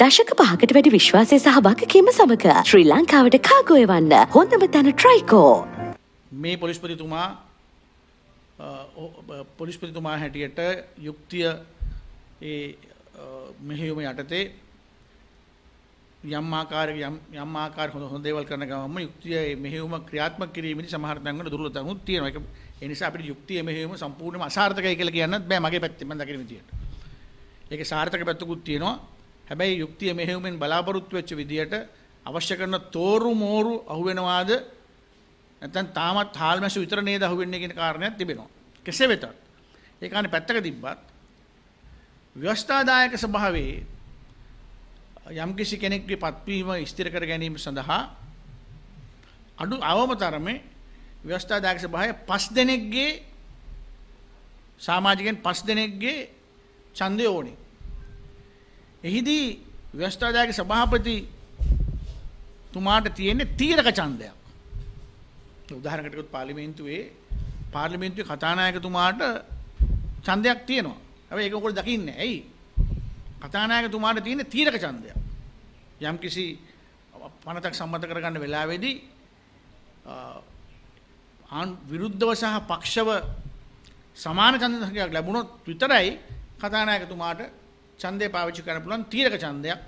දශක පහකට වැඩි විශ්වාසය සහභාගකීම සමඟ ශ්‍රී ලංකාවට කාගොය වන්න හොඳම තැන ට්‍රයිකෝ. මේ පොලිස්පතිතුමා පොලිස්පතිතුමා හැටියට යුක්තිය මෙහෙයුම යටතේ යම් ආකාරයක යම් ආකාර හොඳ හොඳ දේවල් කරන ගමන්ම යුක්තිය මෙහෙයුම ක්‍රියාත්මක කිරීමේදී සමහර තැන්වල දුර්වලතාවුත් තියෙනවා. ඒක ඒ නිසා අපිට යුක්තිය මෙහෙයුම සම්පූර්ණයෙන්ම අසාර්ථකයි කියලා කියන්නත් බෑ මගේ පැත්තෙන් මම දකින විදියට. ඒකේ සාර්ථක පැත්තකුත් තියෙනවා. හැබැයි යුක්තිය මෙහෙයුමෙන් බලාපොරොත්තු වෙච්ච විදියට අවශ්‍ය කරන තෝරු මෝරු අහුවෙනවාද නැත්නම් තාමත් හාල්මැසු විතර නේද අහුවෙන්නේ කියන කාරණයක් තිබෙනවා. කෙසේ වෙතත් ඒ කාණේ පැත්තක තිබ්බත් ව්‍යවස්ථාදායක ස්වභාවයේ යම්කිසි කෙනෙක්ගේ පත්වීම ස්ථිර කර ගැනීම සඳහා අඩු අවම තරමේ ව්‍යවස්ථාදායක ස්වභාවය පස් දෙනෙක්ගේ සමාජිකයන් පස් දෙනෙක්ගේ ඡන්දය ඕනේ. එහිදී ව්‍යවස්ථාදායක සභාපති තුමාට තියෙන්නේ තීරක ඡන්දයක්. උදාහරණයකට කිව්වොත් පාර්ලිමේන්තුවේ පාර්ලිමේන්තුවේ කතානායකතුමාට ඡන්දයක් තියෙනවා. හැබැයි ඒක උගල දකින්නේ. ඇයි? කතානායකතුමාට තියෙන තීරක ඡන්දයක්. යම්කිසි පනතක් සම්මත කරගන්න වෙලාවේදී ආන් විරුද්ධව සහ පක්ෂව සමාන ඡන්ද සංඛ්‍යාවක් ලැබුණොත් විතරයි කතානායකතුමාට ඡන්දය පාවිච්චි කරන්න පුළුවන් තීරක ඡන්දයක්.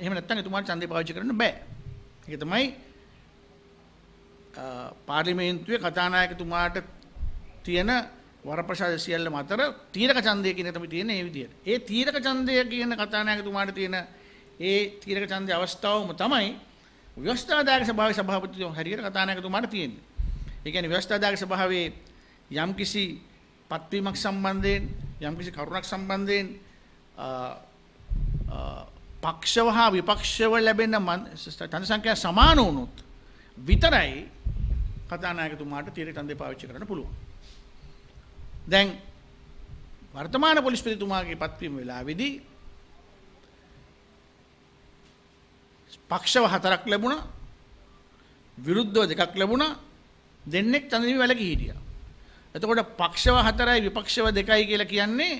එහෙම නැත්නම් එතුමාට ඡන්දය පාවිච්චි කරන්න බෑ. ඒක තමයි පාර්ලිමේන්තුවේ කතානායකතුමාට තියෙන වරප්‍රසාද සියල්ලම අතර තීරක ඡන්දය කියන එක තමයි තියෙන්නේ මේ විදිහට. ඒ තීරක ඡන්දය කියන කතානායකතුමාට තියෙන ඒ තීරක ඡන්දයේ අවස්ථාවම තමයි ව්‍යවස්ථාදායක සභාවේ සභාපතිතුමෝ හරියට කතානායකතුමාට තියෙන්නේ. ඒ කියන්නේ ව්‍යවස්ථාදායක සභාවේ යම්කිසි පත්වීමක් සම්බන්ධයෙන් යම්කිසි කරුණක් සම්බන්ධයෙන් පක්ෂව හා විපක්ෂව ලැබෙන තනි සංඛ්‍යා සමාන වුණොත් විතරයි කතානායකතුමාට තීරයට අන්දේ පාවිච්චි කරන්න පුළුවන්. දැන් වර්තමාන පොලිස්පතිතුමාගේ පත්වීම වෙලාවේදී පක්ෂව හතරක් ලැබුණා විරුද්ධව දෙකක් ලැබුණා දෙන්නෙක් තනදිම වැලකී හිටියා. එතකොට පක්ෂව හතරයි විපක්ෂව දෙකයි කියලා කියන්නේ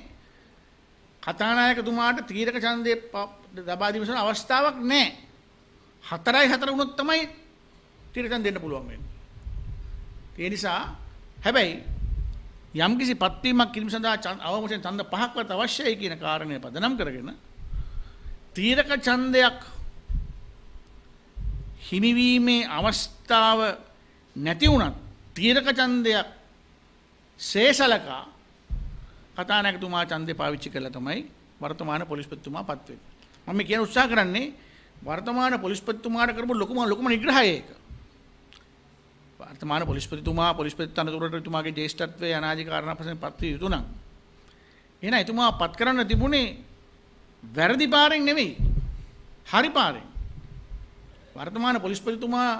කතානායකතුමාට තීරක ඡන්දේ ලබා දීමසන අවස්ථාවක් නැහැ. හතරයි හතර වුණොත් තමයි තීරක ඡන්ද දෙන්න පුළුවන් වෙන්නේ. ඒ නිසා හැබැයි යම්කිසි පත්වීමක් කිරීම සඳහා අවමසෙන් ඡන්ද පහක්වත් අවශ්‍යයි කියන කාරණය පදනම් කරගෙන තීරක ඡන්දයක් හිමිවීමේ අවස්ථාව නැති වුණත් තීරක ඡන්දයක් ශේෂලකා කතානායකතුමා ඡන්දේ පාවිච්චි කරලා තමයි වර්තමාන පොලිස්පතිතුමා පත් වෙන්නේ. මම මේ කියන උත්සාහ කරන්නේ වර්තමාන පොලිස්පතිතුමාට කරපු ලොකුම ලොකුම නිග්‍රහය ඒක. වර්තමාන පොලිස්පතිතුමා පොලිස්පති තනතුරට එතුමාගේ ජේෂ්ඨත්වයේ අනාදි කාරණා පසෙන් පත් විය යුතු නම් එහෙනම් එතුමා පත් කරන්න තිබුණේ වැරදි පාරෙන් නෙමෙයි. හරි පාරෙන්. වර්තමාන පොලිස්පතිතුමා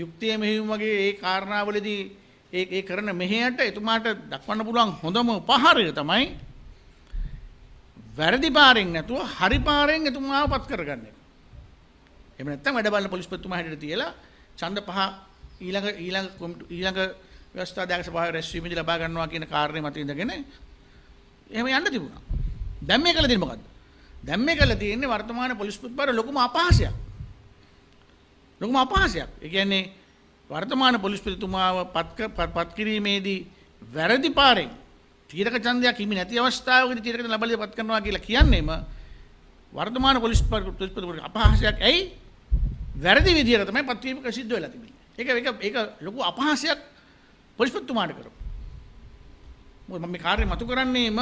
යුක්තිය මෙහෙම වගේ ඒ කාරණාවලදී ඒ ඒ කරන මෙහෙයට එතුමාට දක්වන්න පුළුවන් හොඳම උපහාරය තමයි වැරදි පාරෙන් නැතුව හරි පාරෙන් එතුමාව පත් කරගන්න එක. එහෙම නැත්නම් වැඩ බලන පොලිස්පතිතුමා හැටියට තියලා ඡන්ද පහ ඊළඟ ඊළඟ ඊළඟ ව්‍යවස්ථාදායක සභාවේ රැස්වීමදී ලබා ගන්නවා කියන කාරණේ මත ඉඳගෙන එහෙම යන්න තිබුණා. දැන් මේ කළ දෙන්නේ මොකද්ද? දැන් මේ කළ තියෙන්නේ වර්තමාන පොලිස්පතිතුමාට ලොකුම අපහාසයක්. ලොකුම අපහාසයක්. ඒ කියන්නේ වර්තමාන පොලිස්පතිතුමාව පත් කිරීමේදී වැරදි පාරෙන් තීරක ඡන්දයක් හිමි නැති අවස්ථාවකදී තීරකට ලබලිය පත් කරනවා කියලා කියන්නේම වර්තමාන පොලිස්පතිතුමාට අපහාසයක් ඇයි වැරදි විදිහට තමයි පත්වීමක සිද්ධ වෙලා තිබෙන්නේ. ඒක ඒක ඒක ලොකු අපහාසයක් පොලිස්පතිතුමාට කරපු. මොකද මම මේ කාර්යය මතු කරන්නේම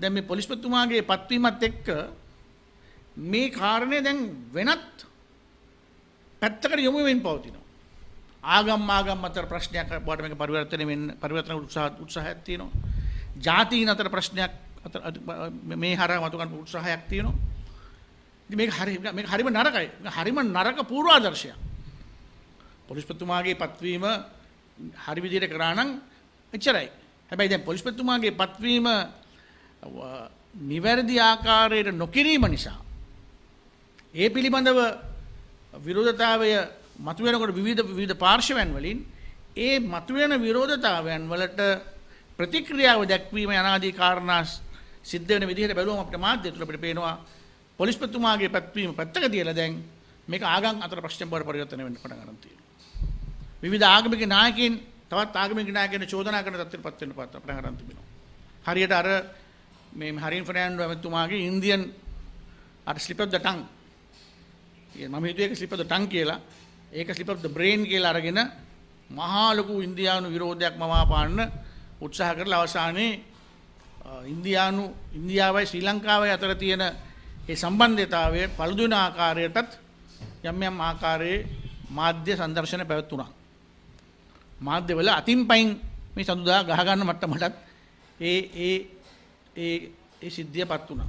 දැන් මේ පොලිස්පතිතුමාගේ පත්වීමත් එක්ක මේ කාරණය දැන් වෙනත් පැත්තකට යොමු වෙමින් පවතිනවා. ආගම් ආගම් අතර ප්‍රශ්නයක් බවට මේක පරිවර්තනය වෙන්න පරිවර්තන උත්සාහයක් තියෙනවා. ජාතීන් අතර ප්‍රශ්නයක් මේ හරහා මතු ගන්න උත්සාහයක් තියෙනවා. ඉතින් මේක හරි මේක හරිම නරකයි. හරිම නරක පූර්වාදර්ශයක්. පොලිස්පතිතුමාගේ පත්වීම හරි විදිහට කරා නම් එච්චරයි. හැබැයි දැන් පොලිස්පතිතුමාගේ පත්වීම නිවැරදි ආකාරයට නොකිරීම නිසා ඒ පිළිබඳව විරෝධතාවය මතුවෙනකොට විවිධ විවිධ පාර්ශවයන් වලින් ඒ මතුවෙන විරෝධතාවයන් වලට ප්‍රතික්‍රියාව දැක්වීම යනාදී කාරණා සිද්ධ වෙන විදිහට බැලුවම අපිට මාධ්‍ය තුළ අපිට පේනවා පොලිස්පතිතුමාගේ පැත්වීම පැත්තක තියලා දැන් මේක ආගම් අතර ප්‍රශ්න බවට පරිවර්තනය වෙන්න පටන් ගන්න තියෙනවා. විවිධ ආගමික නායකයින් තවත් ආගමික නායකයන් චෝදනා කරන තත්ත්වයට පත් වෙන්න පටන් ගන්න තිබෙනවා. හරියට අර මේ හරින් ෆර්නෑන්ඩෝ එතුමාගේ ඉන්දියන් අර ස්ලිප් ඔෆ් ද ටං මම හිතුවේ ඒක ස්ලිප් ඔෆ් ද ටං කියලා ඒක ස්ලිප් ඔෆ් ද බ්‍රේන් කියලා අරගෙන මහා ලොකු ඉන්දියානු විරෝධයක් මවාපාන්න උත්සාහ කරලා අවසානයේ ඉන්දියානු ඉන්දියාවයි ශ්‍රී ලංකාවයි අතර තියෙන ඒ සම්බන්ධතාවය පළුදුන ආකාරයටත් යම් යම් ආකාරයේ මාධ්‍ය සංදර්ශන පැවැත්වුණා. මාධ්‍යවල අතින් පයින් මේ සඳුදා ගහ ගන්න මට්ටමටත් ඒ ඒ ඒ ඒ සිද්ධියපත් වුණා.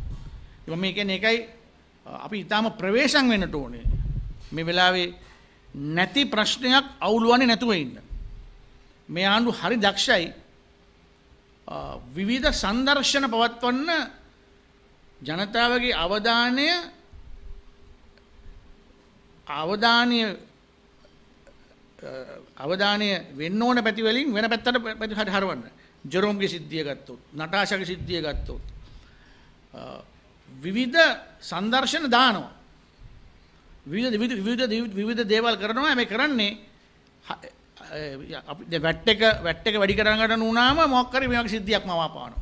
මම කියන්නේ එකයි අපි ඊටාම ප්‍රවේශම් වෙන්නට ඕනේ. මේ වෙලාවේ නැති ප්‍රශ්නයක් අවුලුවන්නේ නැතුව ඉන්න. මේ ආණ්ඩු හරි දක්ෂයි විවිධ සංදර්ශන පවත්වන්න ජනතාවගේ අවධානය අවධානය අවධානය වෙන්න ඕන පැතිවලින් වෙන පැත්තට පැති හරි හරවන්න. ජෙරෝම්ගේ සිද්ධිය ගත්තොත්, නටාෂාගේ සිද්ධිය ගත්තොත් විවිධ සංදර්ශන දානවා. විවිධ විවිධ විවිධ දේවල් කරනවා මේ කරන්නේ අපි දැන් වැට් එක වැට් එක වැඩි කරන් ගන්න උනාම මොකක් හරි මේ වගේ සිද්ධියක් මවා පානවා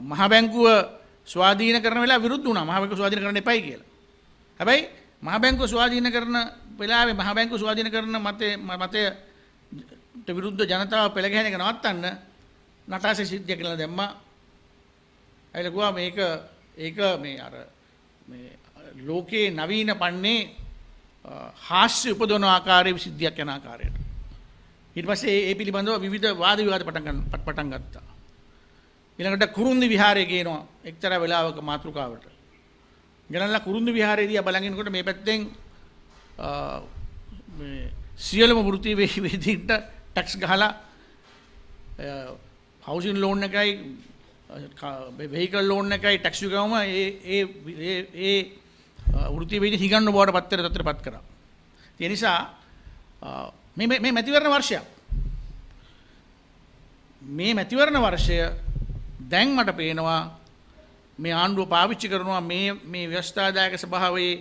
මහ බැංකුව ස්වාධීන කරන වෙලාව විරුද්ධ වුණා මහ බැංකුව ස්වාධීන කරන්න එපයි කියලා හැබැයි මහ බැංකුව ස්වාධීන කරන වෙලාවේ මහ බැංකුව ස්වාධීන කරන මතේ මතයට විරුද්ධ ජනතාව පෙළ ගැහෙන එක නවත්තන්න නටාසේ සිද්ධිය කියලා දැම්මා ඇයිලා ගුවා මේක ඒක මේ අර මේ ලෝකයේ නවීන පන්නේ හාස්‍ය උපදවන ආකාරයේ සිද්ධියක් යන ආකාරයට. ඊට පස්සේ ඒ පිළිබඳව විවිධ වාද විවාද පටන් පටන් ගත්තා. ඊළඟට කුරුන්දි විහාරයේ ගේනවා එක්තරා වෙලාවක මාතෘකාවට. ගණන්ලා කුරුන්දි විහාරයේදී බලනකොට මේ පැත්තෙන් මේ සියලුම වෘත්ති වේදීන්ට ටැක්ස් ගහලා හවුසින් ලෝන් එකයි වෙහිකල් ලෝන් එකයි ටැක්ස් ගවම ඒ ඒ ඒ වෘත්තීය වේදි හිඟන්න බවට පත්තර තත්ත්වයටපත් කරා. ඒ නිසා මේ මේ මැතිවරණ වර්ෂය මේ මැතිවරණ වර්ෂය දැන් මට පේනවා මේ ආණ්ඩුව පාවිච්චි කරනවා මේ මේ ව්‍යවස්ථාදායක සභාවේ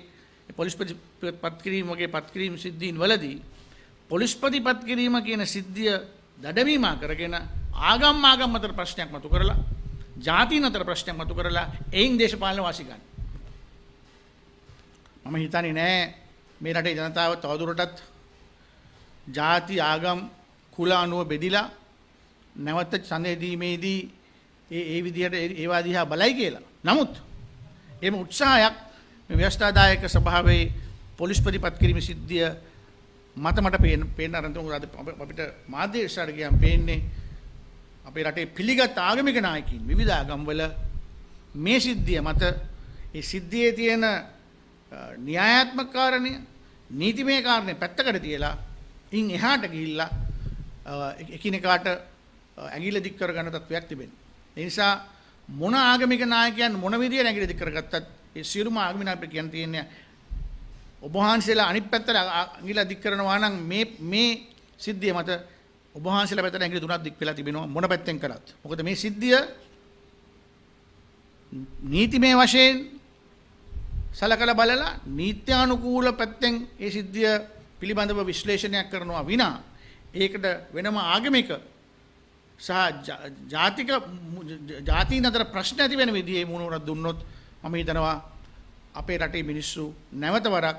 පොලිස්පති පත්කිරීම වගේ පත්කිරීම සිද්ධීන් වලදී පොලිස්පති පත්කිරීම කියන සිද්ධිය දඩමීමා කරගෙන ආගම් ආගම් අතර ප්‍රශ්නයක් මතු කරලා ජාතීන් අතර ප්‍රශ්නයක් මතු කරලා එයින් දේශපාලන වාසි ගන්න. මම හිතන්නේ නෑ මේ රටේ ජනතාව තවදුරටත් ಜಾති ආගම් කුල අනුව බෙදිලා නැවත ඡන්දය දීමේදී ඒ ඒ විදිහට ඒවා දිහා බලයි කියලා. නමුත් එම උත්සාහයක් මේ ව්‍යවස්ථාදායක සභාවේ පොලිස් ප්‍රතිපත් කිරීම සිද්ධිය මත මට පේන පේන අරන්තම අපිට මාධ්‍ය ඉස්සරහට ගියාම පේන්නේ අපේ රටේ පිළිගත් ආගමික නායකයින් විවිධ ආගම්වල මේ සිද්ධිය මත ඒ සිද්ධියේ තියෙන න්‍යායාත්මක කාරණය නීතිමය කාරණය පැත්තකට තියලා ඉන් එහාට ගිහිල්ලා එකිනෙකාට ඇඟිල්ල දික් කරගන්න තත්වයක් තිබෙනවා. ඒ නිසා මොන ආගමික නායකයන් මොන විදියට ඇඟිලි දික් කරගත්තත් ඒ සියලුම ආගමික අපිට කියන්න තියෙන්නේ ඔබ වහන්සේලා අනිත් පැත්තට ඇඟිල්ල දික් කරනවා නම් මේ මේ සිද්ධිය මත ඔබ වහන්සේලා පැත්තට ඇඟිලි තුනක් දික් වෙලා තිබෙනවා මොන පැත්තෙන් කරත්. මොකද මේ සිද්ධිය නීතිමය වශයෙන් සලකලා බලලා නීත්‍යානුකූල පැත්තෙන් ඒ සිද්ධිය පිළිබඳව විශ්ලේෂණයක් කරනවා විනා ඒකට වෙනම ආගමික සහ ජාතික ජාතීන් අතර ප්‍රශ්න ඇති වෙන විදිහේ මුණුවරක් දුන්නොත් මම හිතනවා අපේ රටේ මිනිස්සු නැවත වරක්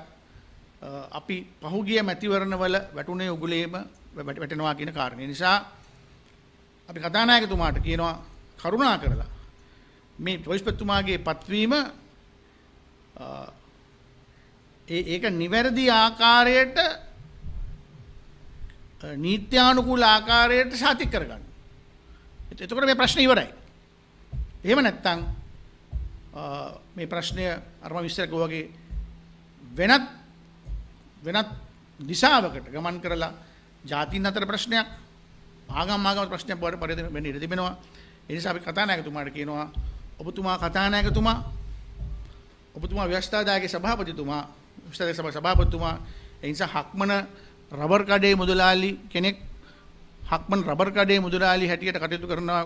අපි පහුගිය මැතිවරණවල වැටුනේ උගුලේම වැටෙනවා කියන කාරණේ නිසා අපි කතානායකතුමාට කියනවා කරුණා කරලා මේ පොලිස්පතිතුමාගේ පත්වීම ඒක නිවැරදි ආකාරයට නීත්‍යානුකූල ආකාරයට සාතික කරගන්න. එතකොට මේ ප්‍රශ්නේ ඉවරයි. එහෙම නැත්නම් මේ ප්‍රශ්නය අරම විස්තර වගේ වෙනත් වෙනත් දිශාවකට ගමන් කරලා ජාතින් අතර ප්‍රශ්නයක් ආගම් ආගම් ප්‍රශ්නයක් බවට පරිදි වෙන්න ඉඩ තිබෙනවා. ඒ නිසා අපි කතානායකතුමාට කියනවා ඔබතුමා කතානායකතුමා ඔබතුමා ව්‍යවස්ථාදායක සභාපතිතුමා ව්‍යවස්ථාදායක සභා සභාපතිතුමා ඒ නිසා හක්මන රබර් කඩේ මුදලාලි කෙනෙක් හක්මන් රබර් කඩේ මුදලාලි හැටියට කටයුතු කරනවා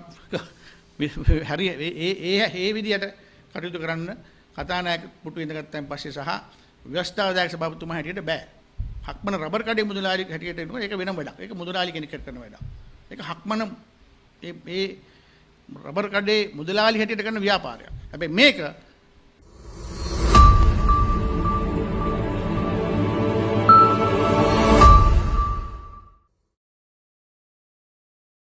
හරි ඒ ඒ ඒ විදිහට කටයුතු කරන්න කතානායක පුටු ඉඳගත්තන් පස්සේ සහ ව්‍යවස්ථාදායක සභාපතිතුමා හැටියට බෑ. හක්මන රබර් කඩේ මුදලාලි හැටියට එනවා ඒක වෙනම වැඩක්. ඒක මුදලාලි කෙනෙක් කරන වැඩක්. ඒක හක්මන මේ රබර් කඩේ මුදලාලි හැටියට කරන ව්‍යාපාරයක්. හැබැයි මේක